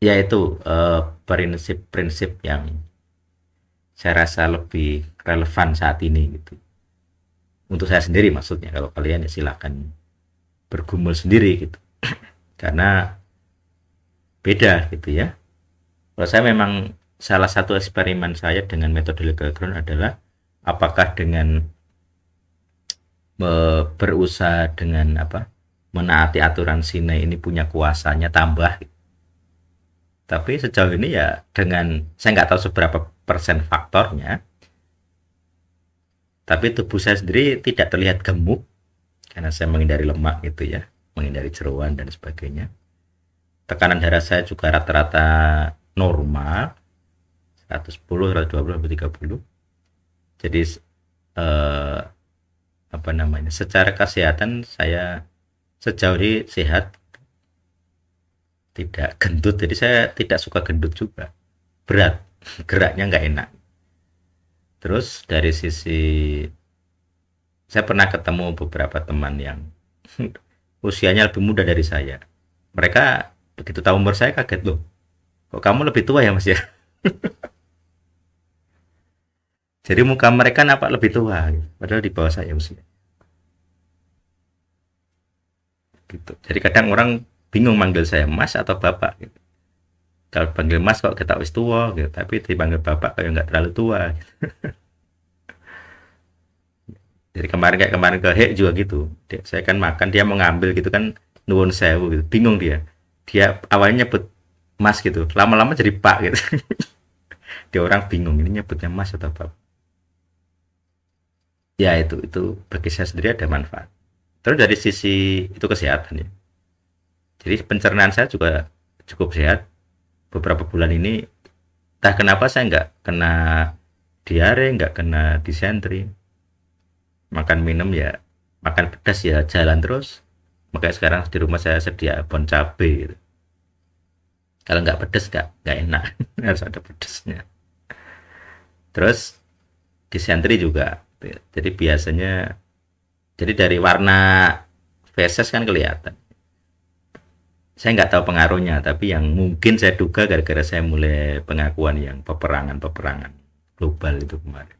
yaitu eh, prinsip-prinsip uh, yang saya rasa lebih relevan saat ini gitu untuk saya sendiri maksudnya kalau kalian ya silakan bergumul sendiri gitu karena beda gitu ya kalau saya memang salah satu eksperimen saya dengan metode legal ground adalah apakah dengan eh, berusaha dengan apa menaati aturan sine ini punya kuasanya tambah gitu. Tapi sejauh ini ya dengan saya nggak tahu seberapa persen faktornya, tapi tubuh saya sendiri tidak terlihat gemuk karena saya menghindari lemak gitu ya, menghindari jeruan dan sebagainya. Tekanan darah saya juga rata-rata normal, 110, 120, 130. Jadi eh, apa namanya? Secara kesehatan saya sejauh ini sehat tidak gendut jadi saya tidak suka gendut juga berat geraknya nggak enak terus dari sisi saya pernah ketemu beberapa teman yang usianya lebih muda dari saya mereka begitu tahu umur saya kaget loh kok kamu lebih tua ya mas ya jadi muka mereka nampak lebih tua gitu. padahal di bawah saya usia gitu jadi kadang orang bingung manggil saya mas atau bapak gitu. kalau panggil mas kok kita wis tua gitu tapi dipanggil bapak kayak nggak terlalu tua gitu. jadi kemarin kayak kemarin ke Hek juga gitu dia, saya kan makan dia mau ngambil gitu kan nuwun sewu gitu bingung dia dia awalnya nyebut mas gitu lama-lama jadi pak gitu dia orang bingung ini nyebutnya mas atau bapak ya itu itu bagi saya sendiri ada manfaat terus dari sisi itu kesehatan ya jadi pencernaan saya juga cukup sehat beberapa bulan ini entah kenapa saya nggak kena diare nggak kena disentri makan minum ya makan pedas ya jalan terus makanya sekarang di rumah saya sedia bon cabe gitu. kalau nggak pedas nggak nggak enak harus ada pedasnya terus disentri juga jadi biasanya jadi dari warna feses kan kelihatan saya nggak tahu pengaruhnya, tapi yang mungkin saya duga gara-gara saya mulai pengakuan yang peperangan-peperangan global itu kemarin.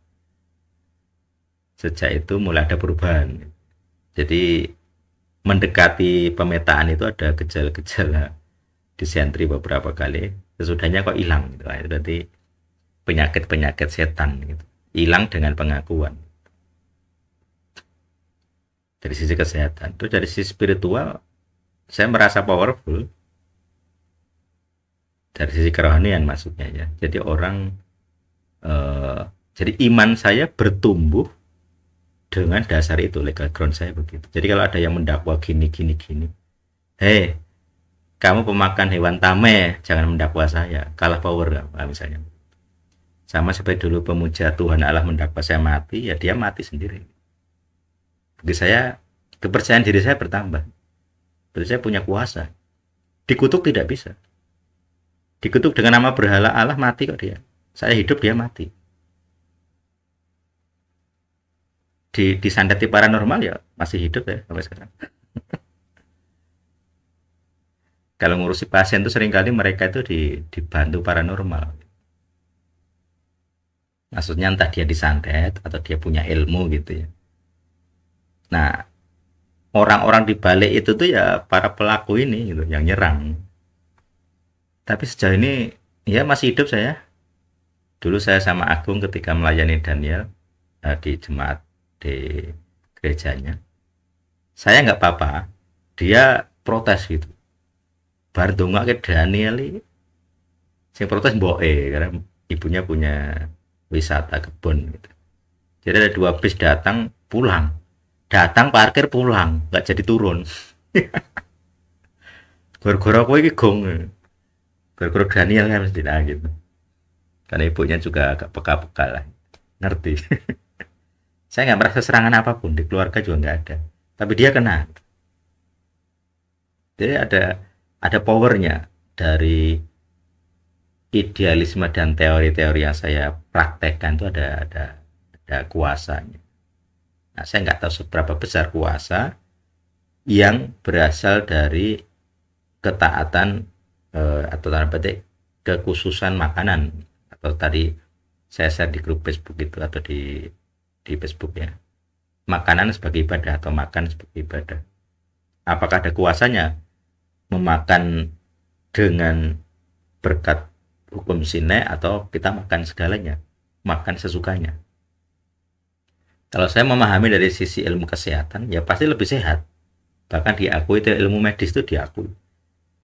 Sejak itu mulai ada perubahan. Jadi mendekati pemetaan itu ada gejala-gejala disentri beberapa kali. Sesudahnya kok hilang gitu. Nah, itu berarti penyakit-penyakit setan gitu. Hilang dengan pengakuan. Dari sisi kesehatan. itu dari sisi spiritual saya merasa powerful dari sisi kerohanian maksudnya ya. Jadi orang eh, jadi iman saya bertumbuh dengan dasar itu legal ground saya begitu. Jadi kalau ada yang mendakwa gini gini gini, hei kamu pemakan hewan tame, jangan mendakwa saya, kalah power nah, misalnya. Sama seperti dulu pemuja Tuhan Allah mendakwa saya mati, ya dia mati sendiri. Bagi saya kepercayaan diri saya bertambah Berarti saya punya kuasa. Dikutuk tidak bisa. Dikutuk dengan nama berhala Allah mati kok dia. Saya hidup dia mati. Di disandati paranormal ya masih hidup ya sampai sekarang. Kalau ngurusi pasien itu seringkali mereka itu di, dibantu paranormal. Maksudnya entah dia disantet atau dia punya ilmu gitu ya. Nah, orang-orang di balik itu tuh ya para pelaku ini gitu yang nyerang. Tapi sejauh ini ya masih hidup saya. Dulu saya sama Agung ketika melayani Daniel uh, di jemaat di gerejanya. Saya nggak apa-apa, dia protes gitu. Bar dongak ke Daniel ini. Saya protes e, karena ibunya punya wisata kebun gitu. Jadi ada dua bis datang pulang datang parkir pulang nggak jadi turun gara-gara kowe iki gong gara-gara Daniel kan mesti nah, gitu karena ibunya juga agak peka-peka lah ngerti saya nggak merasa serangan apapun di keluarga juga nggak ada tapi dia kena jadi ada ada powernya dari idealisme dan teori-teori yang saya praktekkan itu ada ada ada kuasanya Nah, saya nggak tahu seberapa besar kuasa yang berasal dari ketaatan eh, atau tanda petik kekhususan makanan atau tadi saya share di grup Facebook itu atau di di Facebook ya makanan sebagai ibadah atau makan sebagai ibadah apakah ada kuasanya memakan dengan berkat hukum sine atau kita makan segalanya makan sesukanya kalau saya memahami dari sisi ilmu kesehatan, ya pasti lebih sehat. Bahkan diakui itu ilmu medis itu diakui.